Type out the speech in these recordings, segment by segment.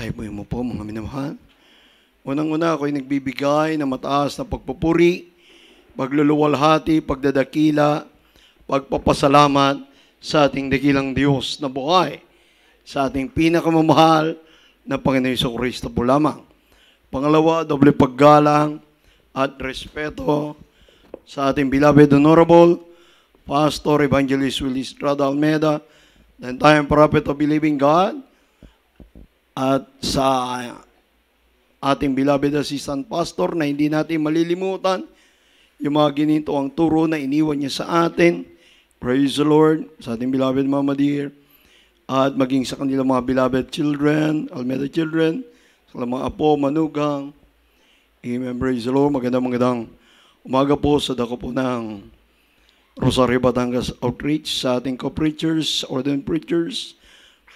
Tayo po mo po, mga minamahal. Unang-una, ako'y nagbibigay ng mataas na pagpupuri, pagluluwalhati, pagdadakila, pagpapasalamat sa ating dakilang Diyos na buhay, sa ating pinakamamahal na Panginoon Iso Kristo po lamang. Pangalawa, doble paggalang at respeto sa ating beloved honorable Pastor Evangelist Willis Strada Almeida, the entire prophet of believing God, at sa ating beloved assistant pastor na hindi natin malilimutan yung mga ginito ang turo na iniwan niya sa atin. Praise the Lord sa ating beloved mama dear at maging sa kanila mga beloved children, Almeda children, sa mga apo, manugang. Amen. Praise the Lord. Magandang magandang umaga po sa dako po ng Rosario Batangas Outreach sa ating co-preachers, ordained preachers,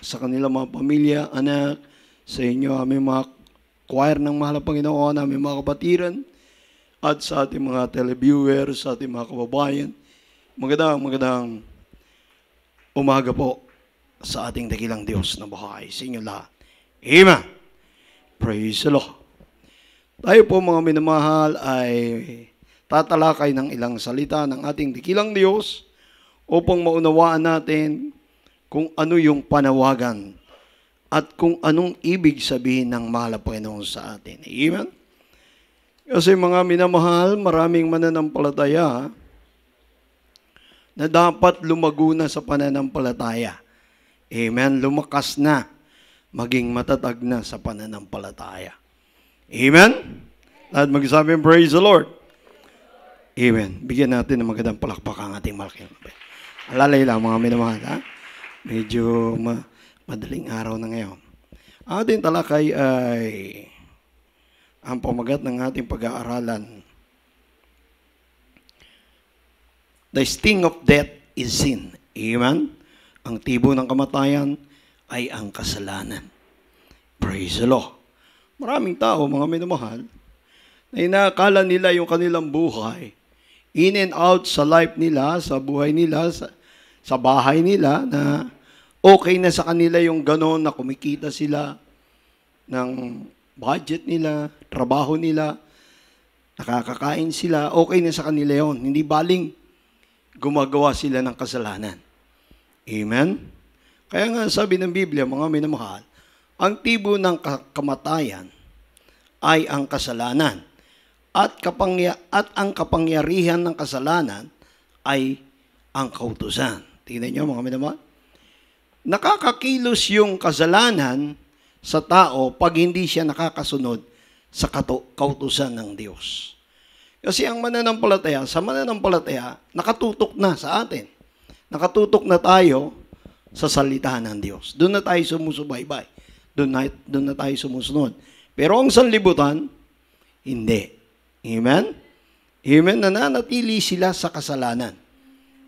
sa kanilang mga pamilya, anak, sa inyo, aming mga choir ng mahal ng Panginoon, aming mga kapatiran, at sa ating mga televiewers, sa ating mga kababayan. Magandang, magandang umaga po sa ating dakilang Diyos na buhay sa inyo lahat. Amen. Praise the Lord. Tayo po mga minamahal ay tatalakay ng ilang salita ng ating dakilang Diyos upang maunawaan natin kung ano yung panawagan at kung anong ibig sabihin ng mahal na Panginoon sa atin. Amen? Kasi mga minamahal, maraming mananampalataya na dapat lumago na sa pananampalataya. Amen? Lumakas na. Maging matatag na sa pananampalataya. Amen? Lahat magsabi, praise the Lord. Amen. Bigyan natin ng magandang palakpak ang ating malaking Alalay lang mga minamahal. Ha? Medyo ma- madaling araw na ngayon. Ating talakay ay ang pamagat ng ating pag-aaralan. The sting of death is sin. Amen? Ang tibo ng kamatayan ay ang kasalanan. Praise the Lord. Maraming tao, mga minamahal, na inaakala nila yung kanilang buhay in and out sa life nila, sa buhay nila, sa, sa bahay nila na okay na sa kanila yung gano'n na kumikita sila ng budget nila, trabaho nila, nakakakain sila, okay na sa kanila yon. Hindi baling gumagawa sila ng kasalanan. Amen? Kaya nga sabi ng Biblia, mga minamahal, ang tibo ng kamatayan ay ang kasalanan. At, kapangya, at ang kapangyarihan ng kasalanan ay ang kautusan. Tingnan nyo mga minamahal nakakakilos yung kasalanan sa tao pag hindi siya nakakasunod sa kautusan ng Diyos. Kasi ang mananampalataya, sa mananampalataya, nakatutok na sa atin. Nakatutok na tayo sa salita ng Diyos. Doon na tayo sumusubaybay. Doon na, doon na tayo sumusunod. Pero ang sanlibutan, hindi. Amen? Amen? Nananatili sila sa kasalanan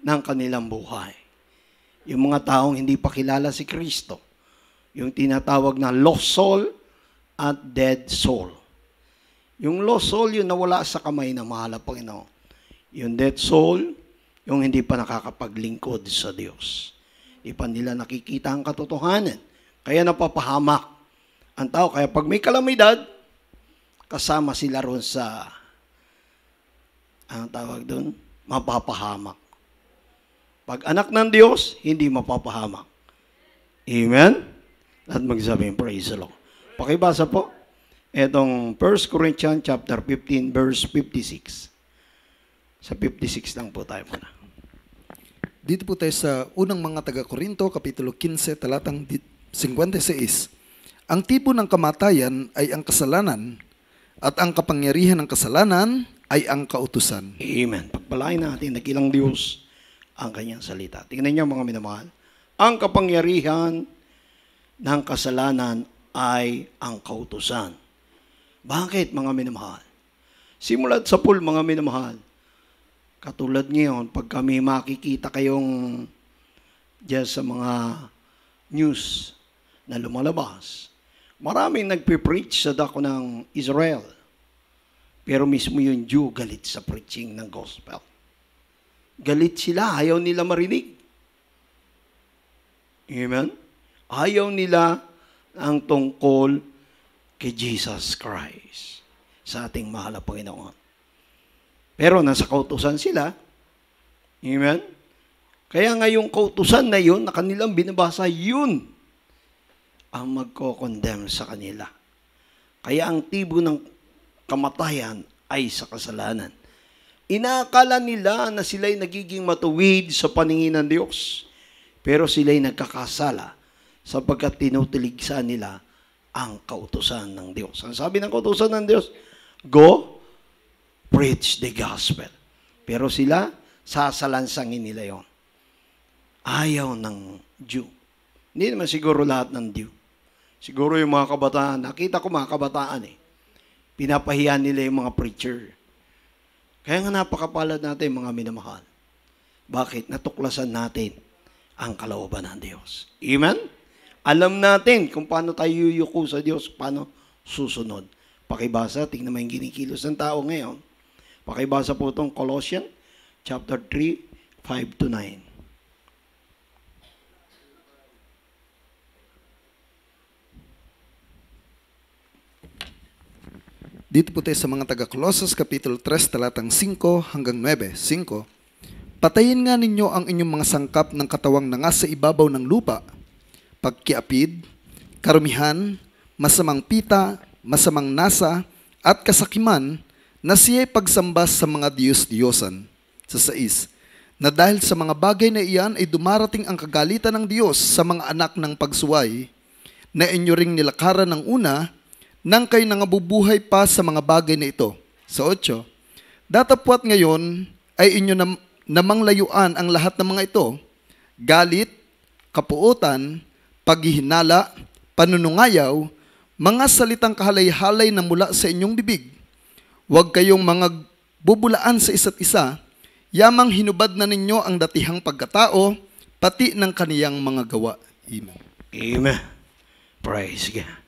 ng kanilang buhay yung mga taong hindi pa kilala si Kristo. Yung tinatawag na lost soul at dead soul. Yung lost soul, yung nawala sa kamay ng mahal na Panginoon. Yung dead soul, yung hindi pa nakakapaglingkod sa Diyos. Hindi pa nila nakikita ang katotohanan. Kaya napapahamak ang tao. Kaya pag may kalamidad, kasama sila ron sa, ang tawag doon? Mapapahamak. Pag anak ng Diyos, hindi mapapahamak. Amen? At magsabing, praise the Lord. Pakibasa po. Itong 1 Corinthians chapter 15, verse 56. Sa 56 lang po tayo muna. Dito po tayo sa unang mga taga-Korinto, Kapitulo 15, talatang 56. Ang tipo ng kamatayan ay ang kasalanan, at ang kapangyarihan ng kasalanan ay ang kautusan. Amen. Pagpalain natin, nakilang Diyos ang kanyang salita. Tingnan niyo mga minamahal. Ang kapangyarihan ng kasalanan ay ang kautusan. Bakit mga minamahal? Simulat sa pool mga minamahal. Katulad ngayon, pag kami makikita kayong dyan sa mga news na lumalabas, maraming nagpe-preach sa dako ng Israel. Pero mismo yung Jew galit sa preaching ng gospel. Galit sila, ayaw nila marinig. Amen? Ayaw nila ang tungkol kay Jesus Christ sa ating mahal na Panginoon. Pero nasa kautusan sila. Amen? Kaya ngayong kautusan na yun, na kanilang binabasa, yun ang magkokondemn sa kanila. Kaya ang tibo ng kamatayan ay sa kasalanan. Inakala nila na sila'y nagiging matuwid sa paningin ng Diyos. Pero sila'y nagkakasala sapagkat tinutiligsan nila ang kautusan ng Diyos. Ang sabi ng kautusan ng Diyos, Go, preach the gospel. Pero sila, sasalansangin nila yon. Ayaw ng Jew. Hindi naman siguro lahat ng Jew. Siguro yung mga kabataan, nakita ko mga kabataan eh, pinapahiyan nila yung mga preacher. Kaya nga napakapalad natin mga minamahal. Bakit? Natuklasan natin ang kalooban ng Diyos. Amen? Alam natin kung paano tayo yuyuko sa Diyos, paano susunod. Pakibasa, tingnan mo yung ginikilos ng tao ngayon. Pakibasa po itong Colossians chapter 3, 5 to 9. Dito po tayo sa mga taga Colossus, Kapitulo 3, talatang 5 hanggang 9. 5. Patayin nga ninyo ang inyong mga sangkap ng katawang na nga sa ibabaw ng lupa, pagkiapid, karumihan, masamang pita, masamang nasa, at kasakiman na siya'y pagsamba sa mga Diyos-Diyosan. Sa sais, Na dahil sa mga bagay na iyan ay dumarating ang kagalitan ng Diyos sa mga anak ng pagsuway, na inyo ring nilakaran ng una, nang kayo nangabubuhay pa sa mga bagay na ito. Sa 8, datapwat ngayon ay inyo nam- namang layuan ang lahat ng mga ito, galit, kapuutan, paghihinala, panunungayaw, mga salitang kahalay-halay na mula sa inyong bibig. Huwag kayong mga bubulaan sa isa't isa, yamang hinubad na ninyo ang datihang pagkatao, pati ng kaniyang mga gawa. Amen. Amen. Praise God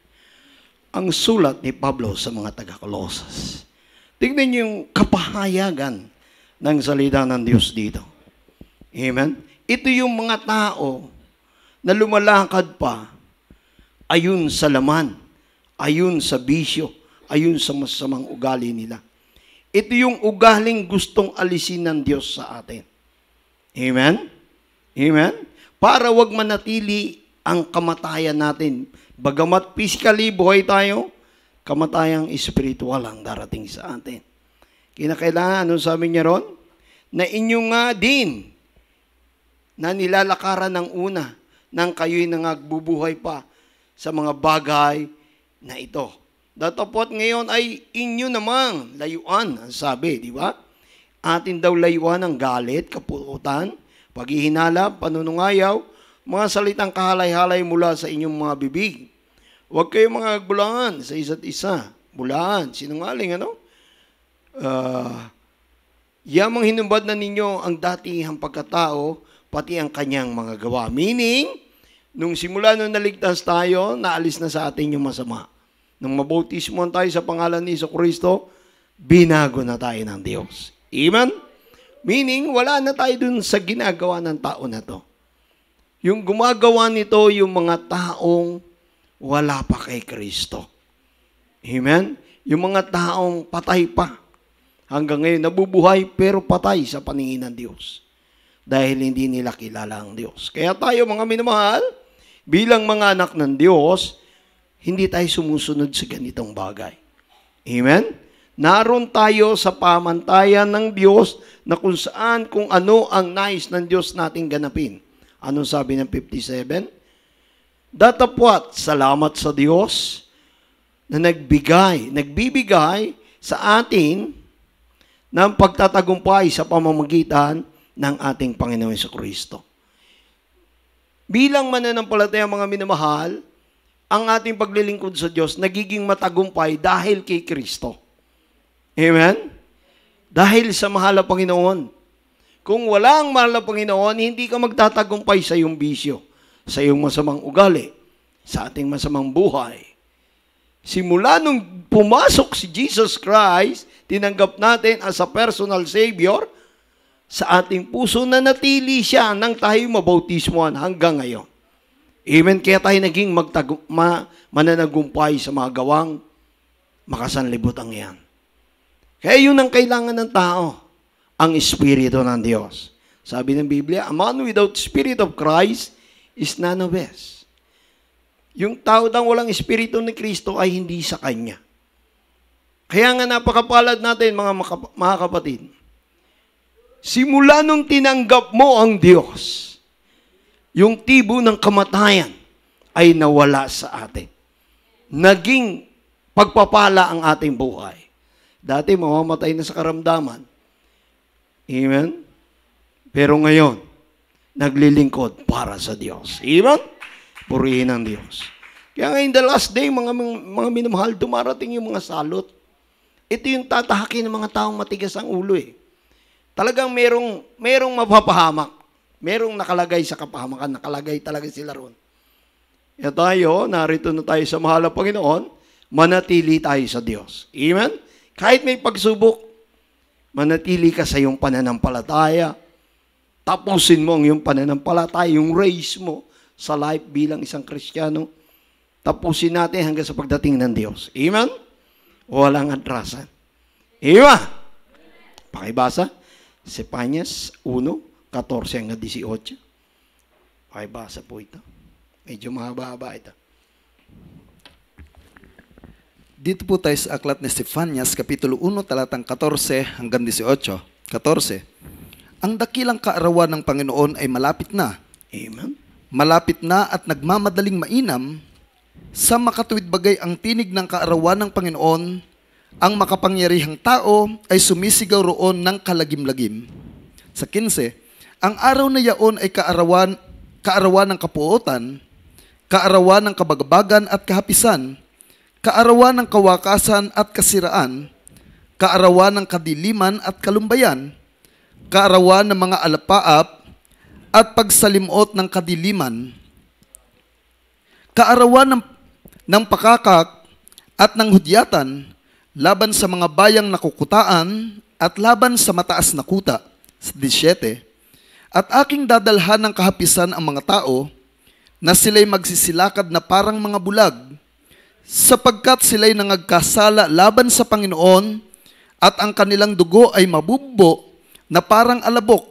ang sulat ni Pablo sa mga taga-Colosas. Tignan niyo yung kapahayagan ng salita ng Diyos dito. Amen? Ito yung mga tao na lumalakad pa ayun sa laman, ayun sa bisyo, ayun sa masamang ugali nila. Ito yung ugaling gustong alisin ng Diyos sa atin. Amen? Amen? Para wag manatili ang kamatayan natin. Bagamat physically buhay tayo, kamatayang espiritual ang darating sa atin. Kinakailangan, anong sabi niya ron? Na inyo nga din na nilalakaran ng una nang kayo'y nangagbubuhay pa sa mga bagay na ito. Datapot ngayon ay inyo namang layuan, ang sabi, di ba? Atin daw layuan ang galit, kapurutan, paghihinala, panunungayaw, mga salitang kahalay-halay mula sa inyong mga bibig. Huwag kayong mga bulaan sa isa't isa. Bulaan, sinungaling, ano? Uh, yamang hinumbad na ninyo ang datihang pagkatao, pati ang kanyang mga gawa. Meaning, nung simula nung naligtas tayo, naalis na sa atin yung masama. Nung mabautismoan tayo sa pangalan ni Iso Kristo, binago na tayo ng Diyos. Amen? Meaning, wala na tayo dun sa ginagawa ng tao na to. Yung gumagawa nito, yung mga taong wala pa kay Kristo. Amen? Yung mga taong patay pa. Hanggang ngayon, nabubuhay pero patay sa paningin ng Diyos. Dahil hindi nila kilala ang Diyos. Kaya tayo mga minamahal, bilang mga anak ng Diyos, hindi tayo sumusunod sa ganitong bagay. Amen? Naroon tayo sa pamantayan ng Diyos na kung saan kung ano ang nais ng Diyos nating ganapin. Anong sabi ng 57? Datapwat, salamat sa Diyos na nagbigay, nagbibigay sa atin ng pagtatagumpay sa pamamagitan ng ating Panginoon sa Kristo. Bilang mananampalataya mga minamahal, ang ating paglilingkod sa Diyos nagiging matagumpay dahil kay Kristo. Amen? Dahil sa mahal na Panginoon, kung wala ang mahal na Panginoon, hindi ka magtatagumpay sa iyong bisyo, sa iyong masamang ugali, sa ating masamang buhay. Simula nung pumasok si Jesus Christ, tinanggap natin as a personal Savior, sa ating puso na natili siya nang tayo mabautismoan hanggang ngayon. Amen. Kaya tayo naging magtag- ma- mananagumpay sa mga gawang makasanlibutan yan. Kaya yun ang kailangan ng tao ang Espiritu ng Diyos. Sabi ng Biblia, a man without Spirit of Christ is none of us. Yung tao daw walang Espiritu ni Kristo ay hindi sa Kanya. Kaya nga napakapalad natin mga, makap- mga kapatid. Simula nung tinanggap mo ang Diyos, yung tibo ng kamatayan ay nawala sa atin. Naging pagpapala ang ating buhay. Dati mamamatay na sa karamdaman, Amen? Pero ngayon, naglilingkod para sa Diyos. Amen? Purihin ang Diyos. Kaya ngayon, the last day, mga, mga minamahal, dumarating yung mga salot. Ito yung tatahakin ng mga taong matigas ang ulo eh. Talagang merong, merong mapapahamak. Merong nakalagay sa kapahamakan. Nakalagay talaga sila roon. Kaya tayo, narito na tayo sa mahal na Panginoon, manatili tayo sa Diyos. Amen? Kahit may pagsubok, Manatili ka sa iyong pananampalataya. Tapusin mo ang iyong pananampalataya, yung race mo sa life bilang isang Kristiyano. Tapusin natin hanggang sa pagdating ng Diyos. Amen? Walang atrasan. Iwa! Pakibasa. Sepanyas 1, 14 hanggang 18. Pakibasa po ito. Medyo mahaba-haba ito. Dito po tayo sa aklat ni Stephanias, Kapitulo 1, talatang 14 hanggang 18. 14. Ang dakilang kaarawan ng Panginoon ay malapit na. Amen. Malapit na at nagmamadaling mainam sa makatuwid bagay ang tinig ng kaarawan ng Panginoon, ang makapangyarihang tao ay sumisigaw roon ng kalagim-lagim. Sa 15, ang araw na yaon ay kaarawan, kaarawan ng kapuotan, kaarawan ng kabagabagan at kahapisan, kaarawan ng kawakasan at kasiraan, kaarawan ng kadiliman at kalumbayan, kaarawan ng mga alapaap at pagsalimot ng kadiliman, kaarawan ng, ng pakakak at ng hudyatan laban sa mga bayang nakukutaan at laban sa mataas na kuta, sa 17, at aking dadalhan ng kahapisan ang mga tao na sila'y magsisilakad na parang mga bulag sapagkat sila'y nangagkasala laban sa Panginoon at ang kanilang dugo ay mabubbo na parang alabok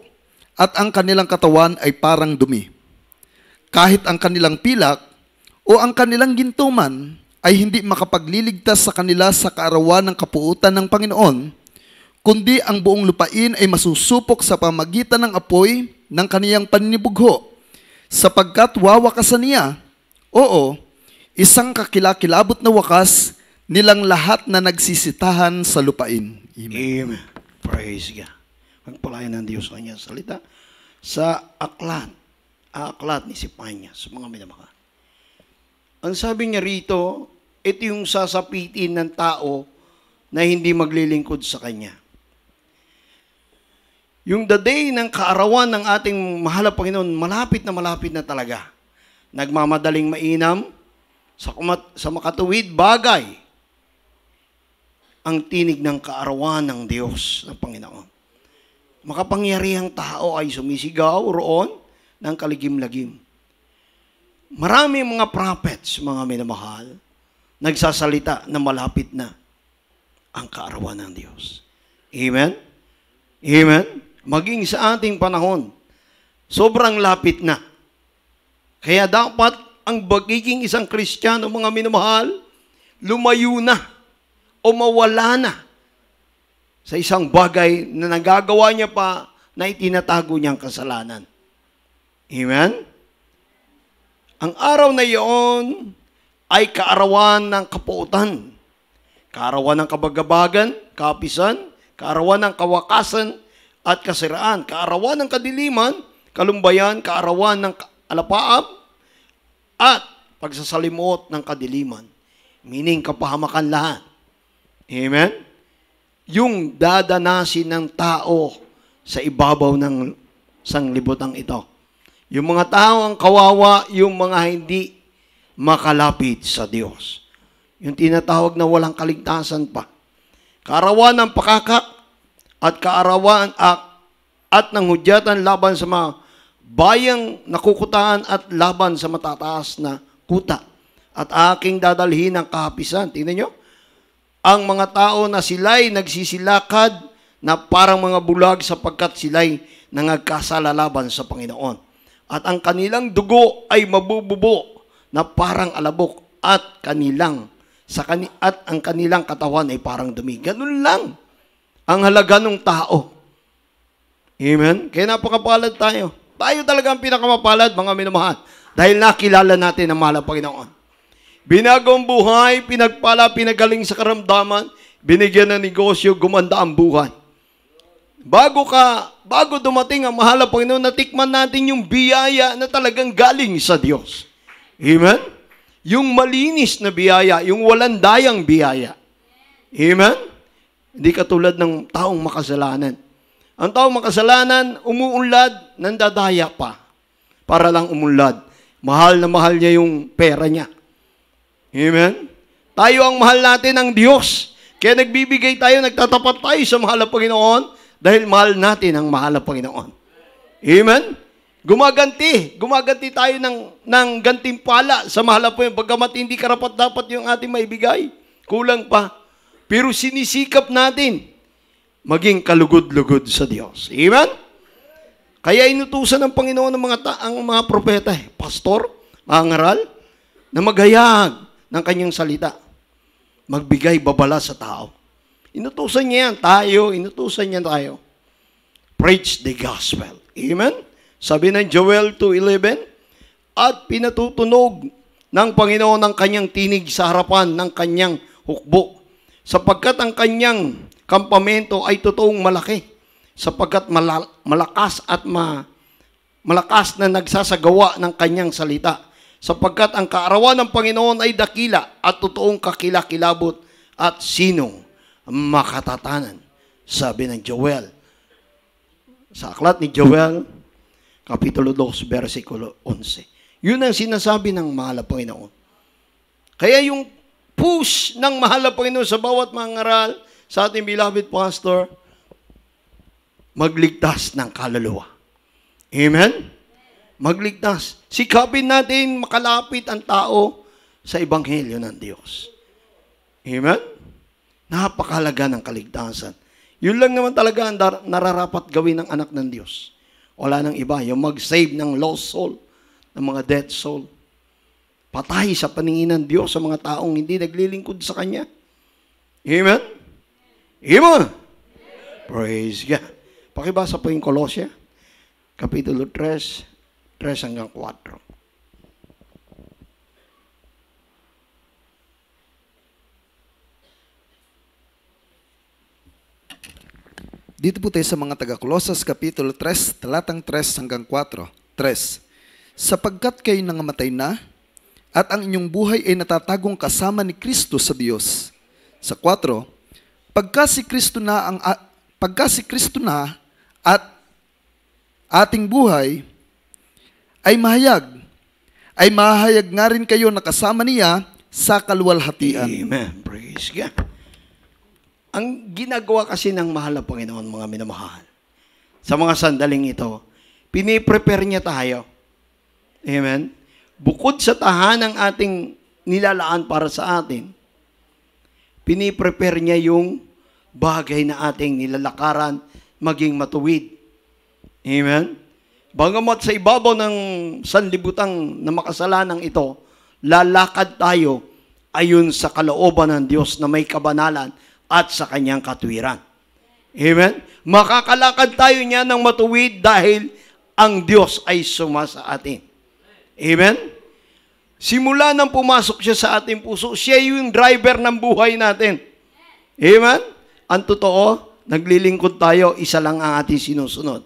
at ang kanilang katawan ay parang dumi. Kahit ang kanilang pilak o ang kanilang gintuman ay hindi makapagliligtas sa kanila sa kaarawan ng kapuutan ng Panginoon, kundi ang buong lupain ay masusupok sa pamagitan ng apoy ng kaniyang paninibugho, sapagkat wawakasan niya, oo, isang kakilakilabot na wakas nilang lahat na nagsisitahan sa lupain. Amen. Amen. Praise God. Magpalayan ng Diyos ang kanyang salita sa aklat, aklat ni Sipanya sa mga minamahal. Ang sabi niya rito, ito yung sasapitin ng tao na hindi maglilingkod sa Kanya. Yung the day ng kaarawan ng ating mahal na Panginoon, malapit na malapit na talaga. Nagmamadaling mainam, sa, kumat, sa makatuwid bagay ang tinig ng kaarawan ng Diyos, ng Panginoon. Makapangyarihang tao ay sumisigaw roon ng kaligim-lagim. Maraming mga prophets, mga minamahal, nagsasalita na malapit na ang kaarawan ng Diyos. Amen? Amen? Maging sa ating panahon, sobrang lapit na. Kaya dapat ang pagiging isang Kristiyano, mga minamahal, lumayo na o mawala na sa isang bagay na nagagawa niya pa na itinatago niyang kasalanan. Amen? Ang araw na iyon ay kaarawan ng kapuutan, kaarawan ng kabagabagan, kapisan, kaarawan ng kawakasan at kasiraan, kaarawan ng kadiliman, kalumbayan, kaarawan ng alapaab, at pagsasalimuot ng kadiliman. Meaning, kapahamakan lahat. Amen? Yung dadanasin ng tao sa ibabaw ng sanglibotang ito. Yung mga tao ang kawawa, yung mga hindi makalapit sa Diyos. Yung tinatawag na walang kaligtasan pa. Kaarawan ng pakakak at kaarawan at, at ng hudyatan laban sa mga bayang nakukutaan at laban sa matataas na kuta. At aking dadalhin ang kahapisan. Tingnan nyo. Ang mga tao na sila'y nagsisilakad na parang mga bulag sapagkat sila'y nangagkasala laban sa Panginoon. At ang kanilang dugo ay mabububo na parang alabok at kanilang sa kani at ang kanilang katawan ay parang dumi. Ganun lang ang halaga ng tao. Amen? Kaya napakapalad tayo. Tayo talaga ang pinakamapalad, mga minamahal. Dahil nakilala natin ang mahal Panginoon. Binagong buhay, pinagpala, pinagaling sa karamdaman, binigyan ng negosyo, gumanda ang buhay. Bago ka, bago dumating ang mahal Panginoon, natikman natin yung biyaya na talagang galing sa Diyos. Amen? Yung malinis na biyaya, yung walang dayang biyaya. Amen? Hindi katulad ng taong makasalanan. Ang tao makasalanan, umuunlad, nandadaya pa para lang umunlad. Mahal na mahal niya yung pera niya. Amen? Tayo ang mahal natin ang Diyos. Kaya nagbibigay tayo, nagtatapat tayo sa mahal ng Panginoon dahil mahal natin ang mahal ng Panginoon. Amen? Gumaganti. Gumaganti tayo ng, ng gantimpala sa mahal ng Panginoon. Pagkamat hindi karapat dapat yung ating maibigay. Kulang pa. Pero sinisikap natin maging kalugod-lugod sa Diyos. Amen? Kaya inutusan ng Panginoon ng mga ta- ang mga propeta, eh, pastor, mangaral, na maghayag ng kanyang salita. Magbigay babala sa tao. Inutusan niya yan tayo, inutusan niya tayo. Preach the gospel. Amen? Sabi ng Joel 2.11, At pinatutunog ng Panginoon ang kanyang tinig sa harapan ng kanyang hukbo, sapagkat ang kanyang kampamento ay totoong malaki sapagkat malakas at ma- malakas na nagsasagawa ng kanyang salita sapagkat ang kaarawan ng Panginoon ay dakila at totoong kakilakilabot at sinong makatatanan. Sabi ng Joel. Sa aklat ni Joel, Kapitulo 2, versikulo 11. Yun ang sinasabi ng mahal na Panginoon. Kaya yung push ng mahal na Panginoon sa bawat mga aral, sa ating beloved pastor, magligtas ng kaluluwa. Amen? Magligtas. Sikapin natin makalapit ang tao sa Ebanghelyo ng Diyos. Amen? Napakalaga ng kaligtasan. Yun lang naman talaga ang nararapat gawin ng anak ng Diyos. Wala nang iba. Yung mag-save ng lost soul, ng mga dead soul. Patay sa paningin ng Diyos sa mga taong hindi naglilingkod sa Kanya. Amen? Amen? Praise God. Pakibasa po yung Kolosya, Kapitulo 3, 3 hanggang 4. Dito po tayo sa mga taga-Kolosas, Kapitulo 3, talatang 3 hanggang 4. 3. Sapagkat kayo nangamatay na, at ang inyong buhay ay natatagong kasama ni Kristo sa Diyos. Sa 4, pagka si Kristo na ang pagka si Kristo na at ating buhay ay mahayag ay mahayag nga rin kayo na kasama niya sa kaluwalhatian. Amen. Praise God. Ang ginagawa kasi ng mahal na Panginoon, mga minamahal, sa mga sandaling ito, piniprepare niya tayo. Amen? Bukod sa tahanang ating nilalaan para sa atin, piniprepare niya yung bagay na ating nilalakaran maging matuwid. Amen? Bagamat sa ibabaw ng sanlibutan na makasalanan ito, lalakad tayo ayon sa kalooban ng Diyos na may kabanalan at sa kanyang katwiran. Amen? Makakalakad tayo niya ng matuwid dahil ang Diyos ay suma sa atin. Amen? Simula nang pumasok siya sa ating puso, siya yung driver ng buhay natin. Amen? Ang totoo, naglilingkod tayo, isa lang ang ating sinusunod.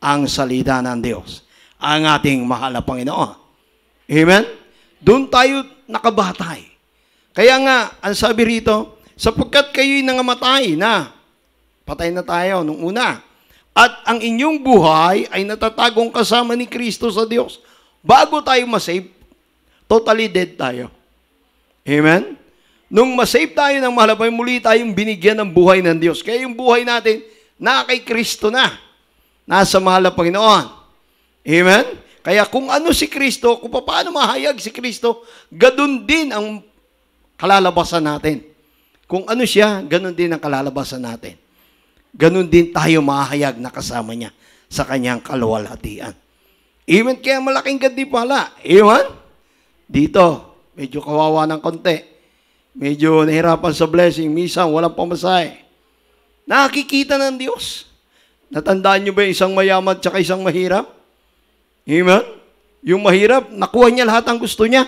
Ang salita ng Diyos. Ang ating mahal na Panginoon. Amen? Doon tayo nakabatay. Kaya nga, ang sabi rito, sapagkat kayo'y nangamatay na, patay na tayo nung una, at ang inyong buhay ay natatagong kasama ni Kristo sa Diyos. Bago tayo masave, totally dead tayo. Amen? Nung masave tayo ng mahal, may muli tayong binigyan ng buhay ng Diyos. Kaya yung buhay natin, na kay Kristo na. Nasa mahal na Panginoon. Amen? Kaya kung ano si Kristo, kung paano mahayag si Kristo, ganun din ang kalalabasan natin. Kung ano siya, ganun din ang kalalabasan natin. Ganun din tayo mahayag na kasama niya sa kanyang kaluwalhatian. Even kaya malaking gandi pala. Iwan? Dito, medyo kawawa ng konti Medyo nahirapan sa blessing. Misang walang pamasahe. Nakikita ng Diyos. Natandaan niyo ba yung isang mayaman at isang mahirap? Amen? Yung mahirap, nakuha niya lahat ang gusto niya.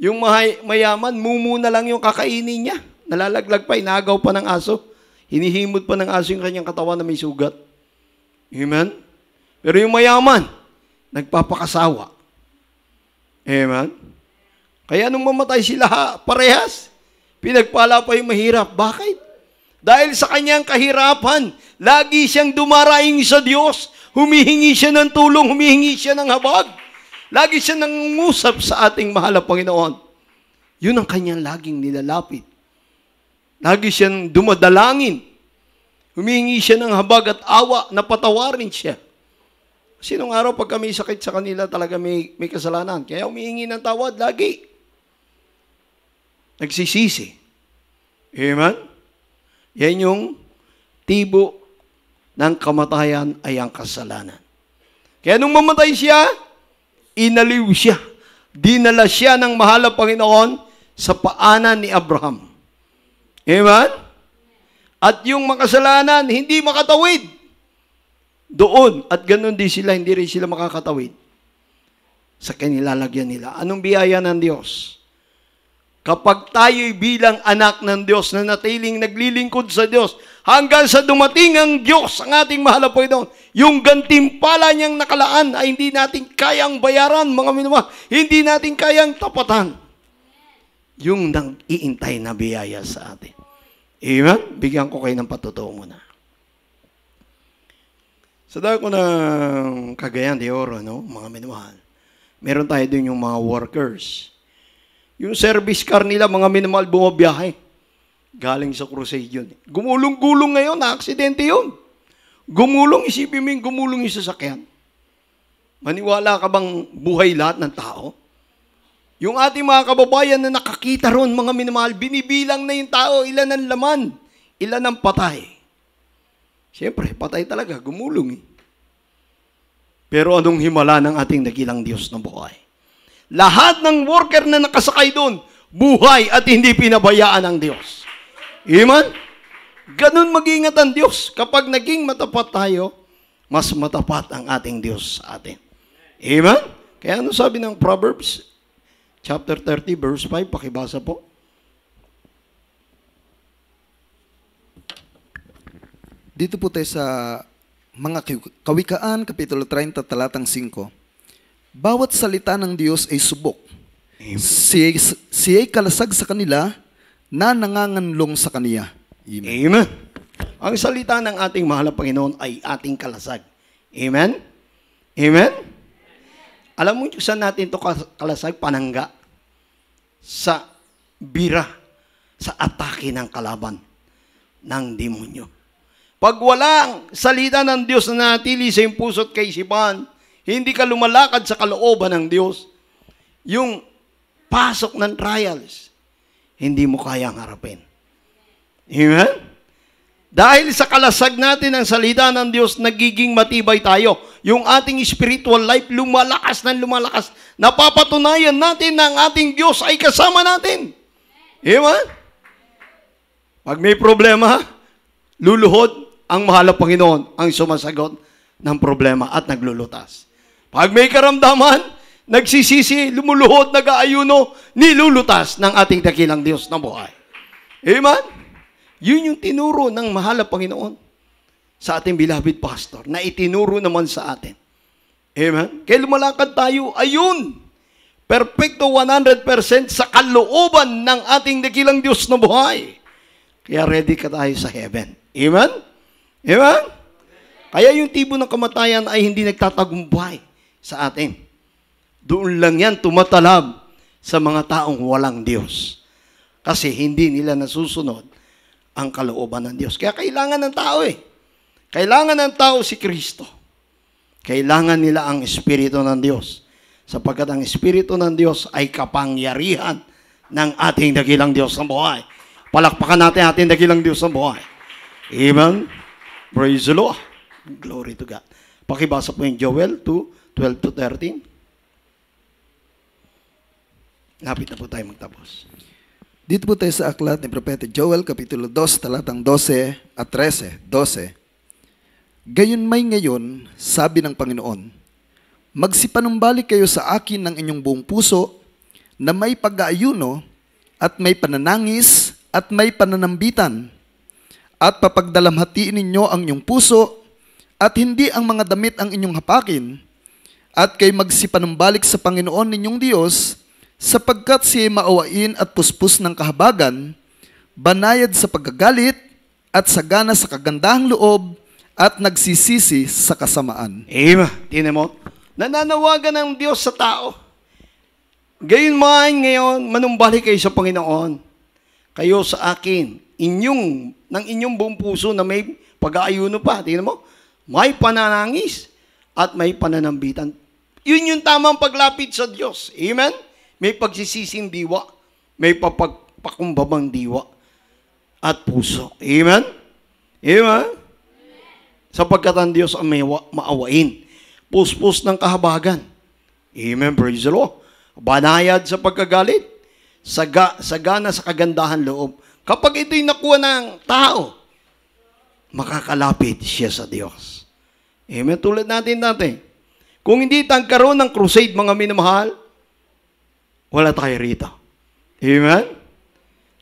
Yung mayaman, mumuna lang yung kakainin niya. Nalalaglag pa, inagaw pa ng aso. Hinihimod pa ng aso yung kanyang katawan na may sugat. Amen? Pero yung mayaman, nagpapakasawa. Amen? Kaya nung mamatay sila parehas, pinagpala pa yung mahirap. Bakit? Dahil sa kanyang kahirapan, lagi siyang dumaraing sa Diyos, humihingi siya ng tulong, humihingi siya ng habag. Lagi siya nangungusap sa ating mahal na Panginoon. Yun ang kanyang laging nilalapit. Lagi siyang dumadalangin. Humihingi siya ng habag at awa na patawarin siya. Sinong araw pag kami sakit sa kanila talaga may, may kasalanan. Kaya humihingi ng tawad lagi nagsisisi. Amen? Yan yung tibo ng kamatayan ay ang kasalanan. Kaya nung mamatay siya, inaliw siya. Dinala siya ng mahalap na Panginoon sa paanan ni Abraham. Amen? At yung makasalanan, hindi makatawid doon. At ganun din sila, hindi rin sila makakatawid sa kanilalagyan nila. Anong biyaya ng Diyos? Kapag tayo'y bilang anak ng Diyos na natiling naglilingkod sa Diyos, hanggang sa dumating ang Diyos, ang ating mahal na Panginoon, yung gantimpala niyang nakalaan ay hindi natin kayang bayaran, mga minamahal. Hindi natin kayang tapatan. Yung nang iintay na biyaya sa atin. Amen? Bigyan ko kayo ng patotoo muna. Sa dahil ko ng Cagayan de Oro, no? mga minamahal, meron tayo din yung mga workers yung service car nila, mga minimal bumabiyahe. Galing sa crusade yun. Gumulong-gulong ngayon, na-aksidente yun. Gumulong, isipin mo yung gumulong yung sasakyan. Maniwala ka bang buhay lahat ng tao? Yung ating mga kababayan na nakakita ron, mga minimal, binibilang na yung tao, ilan ang laman, ilan ang patay. Siyempre, patay talaga, gumulong eh. Pero anong himala ng ating nagilang Diyos na buhay? Lahat ng worker na nakasakay doon, buhay at hindi pinabayaan ng Diyos. Amen? Ganun mag-ingat ang Diyos. Kapag naging matapat tayo, mas matapat ang ating Diyos sa atin. Amen? Kaya ano sabi ng Proverbs? Chapter 30, verse 5, pakibasa po. Dito po tayo sa mga Kawikaan, Kapitulo 30, Talatang 5. Bawat salita ng Diyos ay subok. Amen. siya ay kalasag sa kanila na nanganganlong sa kaniya. Amen. Amen. Ang salita ng ating mahal na Panginoon ay ating kalasag. Amen? Amen? Alam mo kung saan natin ito kalasag? Panangga. Sa bira. Sa atake ng kalaban. Ng demonyo. Pag walang salita ng Diyos na natili sa impuso at kaisipan, hindi ka lumalakad sa kalooban ng Diyos. Yung pasok ng trials, hindi mo kayang harapin. Amen? Dahil sa kalasag natin ng salita ng Diyos, nagiging matibay tayo. Yung ating spiritual life, lumalakas ng lumalakas. Napapatunayan natin na ang ating Diyos ay kasama natin. Amen? Pag may problema, luluhod ang mahal na Panginoon ang sumasagot ng problema at naglulutas. Pag may karamdaman, nagsisisi, lumuluhod, nag-aayuno, nilulutas ng ating dakilang Diyos na buhay. Amen? Yun yung tinuro ng mahal na Panginoon sa ating beloved pastor na itinuro naman sa atin. Amen? Kaya lumalakad tayo, ayun, perfecto 100% sa kalooban ng ating dakilang Diyos na buhay. Kaya ready ka tayo sa heaven. Amen? Amen? Kaya yung tibo ng kamatayan ay hindi nagtatagumpay sa atin. Doon lang yan tumatalab sa mga taong walang Diyos. Kasi hindi nila nasusunod ang kalooban ng Diyos. Kaya kailangan ng tao eh. Kailangan ng tao si Kristo. Kailangan nila ang Espiritu ng Diyos. Sapagkat ang Espiritu ng Diyos ay kapangyarihan ng ating dakilang Diyos sa buhay. Palakpakan natin ating dakilang Diyos sa buhay. Amen? Praise the Lord. Glory to God. Pakibasa po yung Joel 2, 12 to 13? Lapit na po tayo magtapos. Dito po tayo sa aklat ni Propeta Joel, Kapitulo 2, talatang 12 at 13. 12. Gayon may ngayon, sabi ng Panginoon, magsipanumbalik kayo sa akin ng inyong buong puso na may pag-aayuno at may pananangis at may pananambitan at papagdalamhatiin ninyo ang inyong puso at hindi ang mga damit ang inyong hapakin at kay magsipanumbalik sa Panginoon ninyong Diyos sapagkat si maawain at puspos ng kahabagan, banayad sa pagkagalit at sagana sa kagandahang loob at nagsisisi sa kasamaan. Amen. Tinan mo, nananawagan ng Diyos sa tao. Gayon man ngayon, manumbalik kayo sa Panginoon. Kayo sa akin, inyong, ng inyong buong puso na may pag-aayuno pa. Tingnan mo, may pananangis at may pananambitan yun yung tamang paglapit sa Diyos. Amen? May pagsisising diwa. May papagpakumbabang diwa. At puso. Amen? Amen? Sapagkat ang Diyos ang may maawain. Puspos ng kahabagan. Amen? Praise the Lord. Banayad sa pagkagalit. Saga, sagana sa kagandahan loob. Kapag ito'y nakuha ng tao, makakalapit siya sa Diyos. Amen? Tulad natin dati. Kung hindi tangkaroon ng crusade, mga minamahal, wala tayo rito. Amen?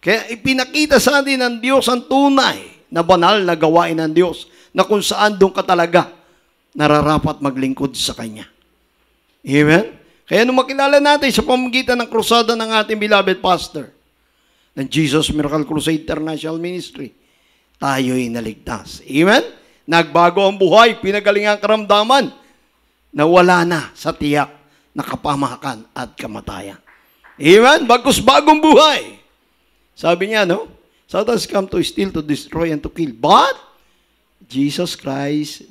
Kaya ipinakita sa atin ng Diyos ang tunay na banal na gawain ng Diyos na kung saan doon ka talaga nararapat maglingkod sa Kanya. Amen? Kaya nung makilala natin sa pamagitan ng krusada ng ating beloved pastor, ng Jesus Miracle Crusade International Ministry, tayo'y naligtas. Amen? Nagbago ang buhay, pinagaling ang karamdaman, na wala na sa tiyak na kapamakan at kamatayan. Amen? Bagkus bagong buhay. Sabi niya, no? Satan has come to steal, to destroy, and to kill. But, Jesus Christ,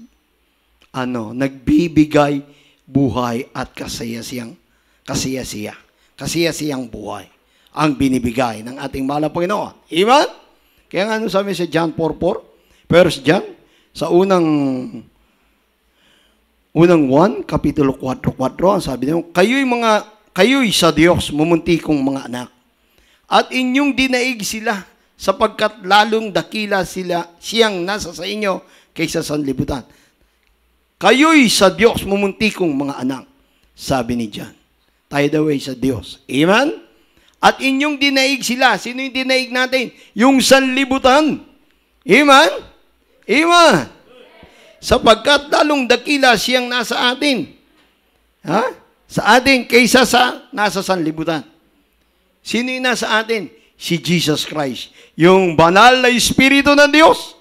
ano, nagbibigay buhay at kasiyasiyang, kasiyasiya, kasiyasiyang buhay ang binibigay ng ating mahal na Panginoon. Amen? Kaya nga ano sabi sa John 4.4, 1 John, sa unang Unang 1, Kapitulo 4.4, ang sabi niya, Kayo'y mga, kayo'y sa Diyos mumunti kong mga anak. At inyong dinaig sila, sapagkat lalong dakila sila siyang nasa sa inyo kaysa sa libutan. Kayo'y sa Diyos mumunti kong mga anak, sabi ni John. Tayo daw ay sa Diyos. Amen? At inyong dinaig sila. Sino yung dinaig natin? Yung sanlibutan. Amen? Amen? sapagkat lalong dakila siyang nasa atin. Ha? Sa atin kaysa sa nasa sanlibutan. Sino yung nasa atin? Si Jesus Christ. Yung banal na Espiritu ng Diyos.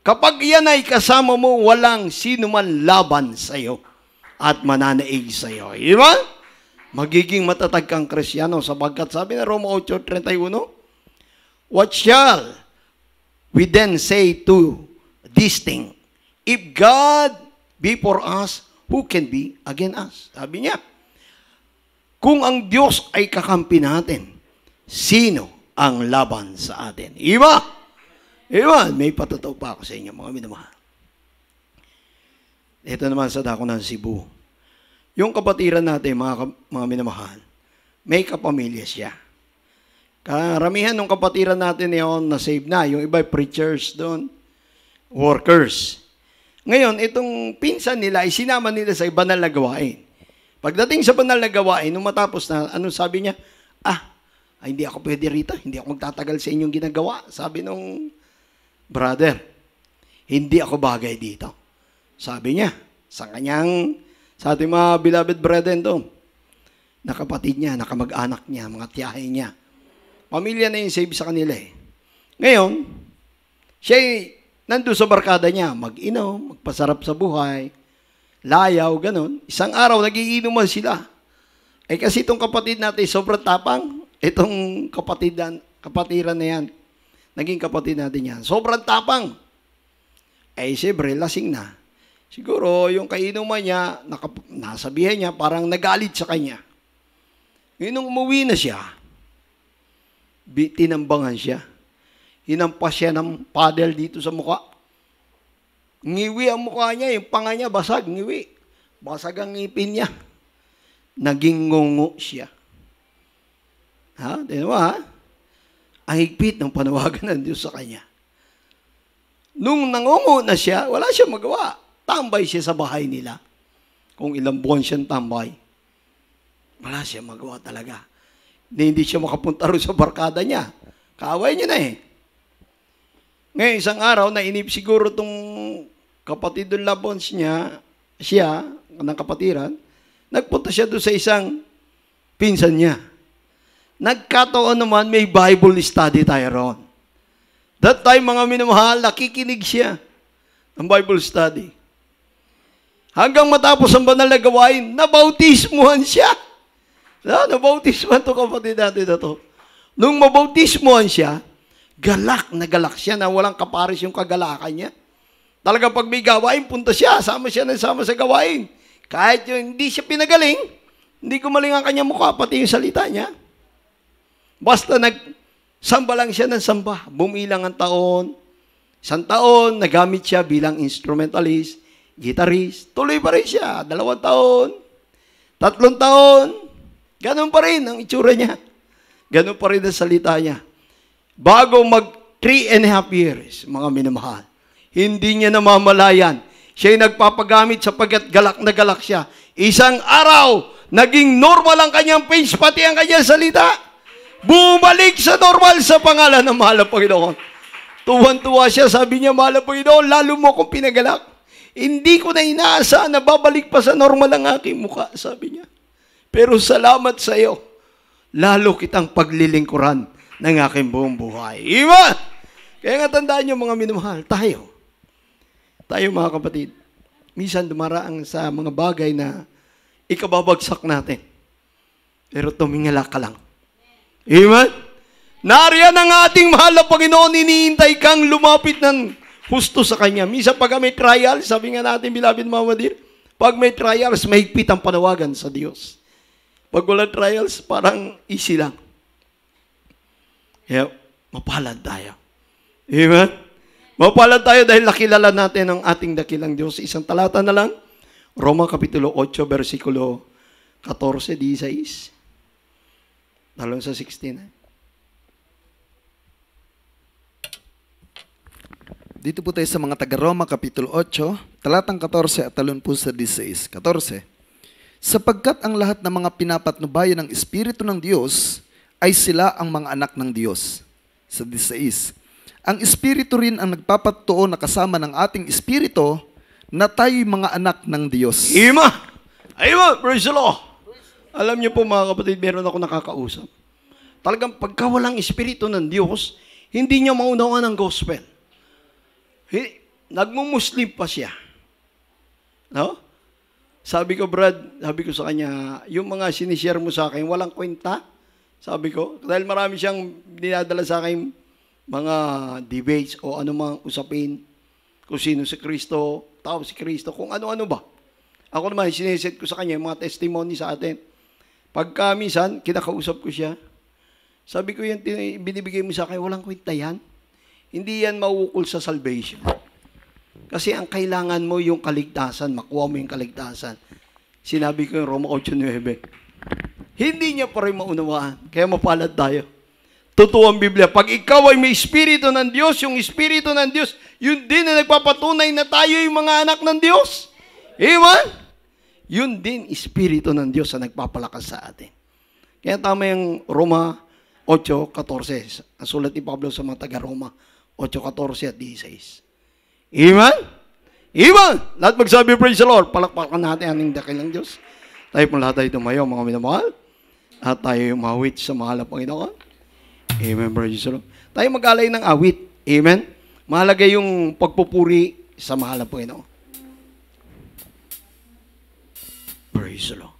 Kapag yan ay kasama mo, walang sino man laban sa iyo at mananaig sa iyo. Di ba? Magiging matatag kang krisyano sapagkat sabi na Roma 8.31, What shall we then say to this thing? If God be for us, who can be against us? Sabi niya, kung ang Diyos ay kakampi natin, sino ang laban sa atin? Iba! Iba! May patotoo pa ako sa inyo, mga minamahal. Ito naman sa dako ng Cebu. Yung kapatiran natin, mga, mga minamahal, may kapamilya siya. Karamihan ng kapatiran natin yon na save na. Yung iba preachers doon, workers. Ngayon, itong pinsan nila ay sinama nila sa banal na gawain. Pagdating sa banal na gawain, nung matapos na, anong sabi niya? Ah, ay, hindi ako pwede rito. Hindi ako magtatagal sa inyong ginagawa. Sabi nung brother, hindi ako bagay dito. Sabi niya, sa kanyang, sa ating mga beloved brethren doon, na niya, nakamag anak niya, mga tiyahe niya. Pamilya na yung save sa kanila eh. Ngayon, siya Nandun sa barkada niya, mag-inom, magpasarap sa buhay, layaw, ganun. Isang araw, nagiinuman sila. Eh kasi itong kapatid natin, sobrang tapang. Itong kapatidan, kapatiran na yan, naging kapatid natin yan, sobrang tapang. Eh, siyempre, lasing na. Siguro, yung kainuman niya, nakap- nasabihan niya, parang nagalit sa kanya. Ngayon, nung umuwi na siya, tinambangan siya hinampas siya ng paddle dito sa mukha. Ngiwi ang mukha niya, yung panga niya basag, ngiwi. Basag ang ngipin niya. Naging ngungo siya. Ha? Tinan mo Ang higpit ng panawagan ng Diyos sa kanya. Nung nangungo na siya, wala siya magawa. Tambay siya sa bahay nila. Kung ilang buwan siyang tambay, wala siya magawa talaga. Na hindi siya makapunta rin sa barkada niya. Kaaway niya na eh. Ngayon, isang araw, nainip siguro tong kapatid ng Labons niya, siya, ng kapatiran, nagpunta siya doon sa isang pinsan niya. Nagkataon naman, may Bible study tayo roon. That time, mga minamahal, nakikinig siya ng Bible study. Hanggang matapos ang banal na gawain, nabautismuhan siya. Na, ano, nabautismuhan to kapatid natin na to. Nung mabautismuhan siya, Galak na galak siya na walang kaparis yung kagalakan niya. Talaga pag may gawain, punta siya. Sama siya ng sama sa gawain. Kahit yung hindi siya pinagaling, hindi gumaling ang kanyang mukha, pati yung salita niya. Basta nagsamba lang siya ng samba. Bumilang ang taon. Isang taon, nagamit siya bilang instrumentalist, guitarist. Tuloy pa rin siya. Dalawang taon. Tatlong taon. Ganun pa rin ang itsura niya. Ganun pa rin ang salita niya. Bago mag three and a half years, mga minamahal, hindi niya namamalayan. Siya'y nagpapagamit sapagkat galak na galak siya. Isang araw, naging normal ang kanyang face, pati ang kanyang salita. Bumalik sa normal sa pangalan ng mahal na Panginoon. Tuwan-tuwa siya, sabi niya, mahal na Panginoon, lalo mo akong pinagalak. Hindi ko na inaasahan na babalik pa sa normal ang aking muka, sabi niya. Pero salamat sa iyo. Lalo kitang paglilingkuran ng aking buong buhay. Iwan! Kaya nga tandaan nyo mga minamahal, tayo. Tayo mga kapatid, minsan dumaraang sa mga bagay na ikababagsak natin. Pero tumingala ka lang. Amen? Nariyan ang ating mahal na Panginoon, iniintay kang lumapit ng husto sa Kanya. Misa pag may trial, sabi nga natin, bilabid mga wadir, pag may trials, may ang panawagan sa Diyos. Pag wala trials, parang easy lang. Yeah, mapalad tayo. Amen? Mapalad tayo dahil nakilala natin ang ating dakilang Diyos. Isang talata na lang. Roma Kapitulo 8, versikulo 14, 16. Talon sa 16. Dito po tayo sa mga taga-Roma, Kapitulo 8, talatang 14 at talon po sa 16. 14. Sapagkat ang lahat ng mga pinapatnubayan ng Espiritu ng Diyos ay sila ang mga anak ng Diyos. Sa 16. Ang Espiritu rin ang nagpapatuo na kasama ng ating Espiritu na tayo'y mga anak ng Diyos. Ima! Ima! Praise the Lord! Alam niyo po mga kapatid, meron ako nakakausap. Talagang pagka walang Espiritu ng Diyos, hindi niya maunawa ng gospel. Nagmumuslim pa siya. No? Sabi ko, Brad, sabi ko sa kanya, yung mga sinishare mo sa akin, walang kwenta. Sabi ko, dahil marami siyang dinadala sa akin mga debates o anumang usapin kung sino si Kristo, tao si Kristo, kung ano-ano ba. Ako naman, sineset ko sa kanya yung mga testimony sa atin. Pagka minsan, kinakausap ko siya, sabi ko yung binibigay mo sa akin, walang kwenta yan. Hindi yan mauukol sa salvation. Kasi ang kailangan mo yung kaligtasan, makuha mo yung kaligtasan. Sinabi ko yung Roma 8.9. Hindi niya pa rin maunawaan. Kaya mapalad tayo. Totoo ang Biblia. Pag ikaw ay may Espiritu ng Diyos, yung Espiritu ng Diyos, yun din na nagpapatunay na tayo yung mga anak ng Diyos. Amen? Yun din, Espiritu ng Diyos na nagpapalakas sa atin. Kaya tama yung Roma 8.14. Ang sulat ni Pablo sa mga taga-Roma 8.14 at 16. Amen? Amen! Lahat magsabi, praise the Lord. Palakpakan natin ang dakilang Diyos. Tayo pong lahat ay tumayo, mga minamahal. At tayo yung mawit sa mahal na Panginoon. Amen, Brother Jesus. Tayo mag-alay ng awit. Amen. Mahalaga yung pagpupuri sa mahal na Panginoon. Praise the Lord.